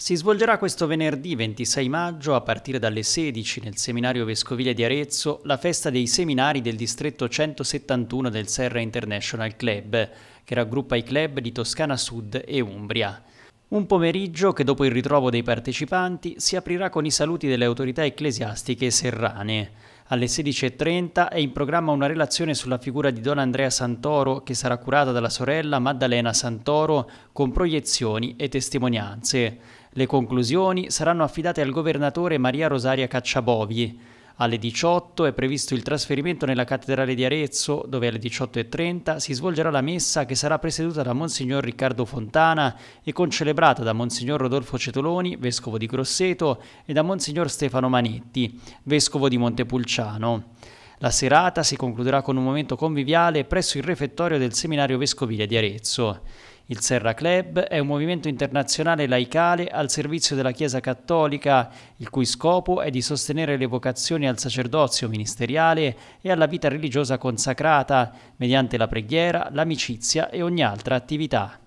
Si svolgerà questo venerdì 26 maggio a partire dalle 16 nel seminario vescovile di Arezzo la festa dei seminari del distretto 171 del Serra International Club, che raggruppa i club di Toscana Sud e Umbria. Un pomeriggio che dopo il ritrovo dei partecipanti si aprirà con i saluti delle autorità ecclesiastiche serrane. Alle 16.30 è in programma una relazione sulla figura di Don Andrea Santoro che sarà curata dalla sorella Maddalena Santoro con proiezioni e testimonianze. Le conclusioni saranno affidate al governatore Maria Rosaria Cacciabovi. Alle 18 è previsto il trasferimento nella cattedrale di Arezzo, dove alle 18.30 si svolgerà la messa che sarà presieduta da Monsignor Riccardo Fontana e concelebrata da Monsignor Rodolfo Cetoloni, vescovo di Grosseto, e da Monsignor Stefano Manetti, vescovo di Montepulciano. La serata si concluderà con un momento conviviale presso il refettorio del seminario vescovile di Arezzo. Il Serra Club è un movimento internazionale laicale al servizio della Chiesa Cattolica, il cui scopo è di sostenere le vocazioni al sacerdozio ministeriale e alla vita religiosa consacrata, mediante la preghiera, l'amicizia e ogni altra attività.